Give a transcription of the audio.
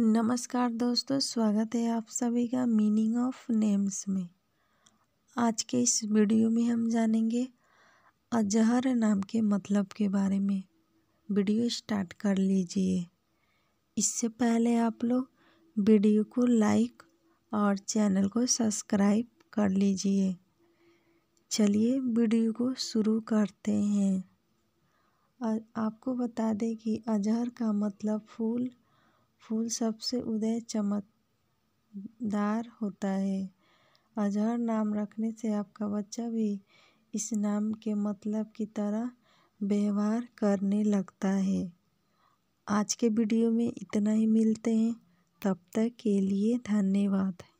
नमस्कार दोस्तों स्वागत है आप सभी का मीनिंग ऑफ नेम्स में आज के इस वीडियो में हम जानेंगे अजहर नाम के मतलब के बारे में वीडियो स्टार्ट कर लीजिए इससे पहले आप लोग वीडियो को लाइक और चैनल को सब्सक्राइब कर लीजिए चलिए वीडियो को शुरू करते हैं आपको बता दें कि अजहर का मतलब फूल फूल सबसे उदय चमकदार होता है अजहर नाम रखने से आपका बच्चा भी इस नाम के मतलब की तरह व्यवहार करने लगता है आज के वीडियो में इतना ही मिलते हैं तब तक के लिए धन्यवाद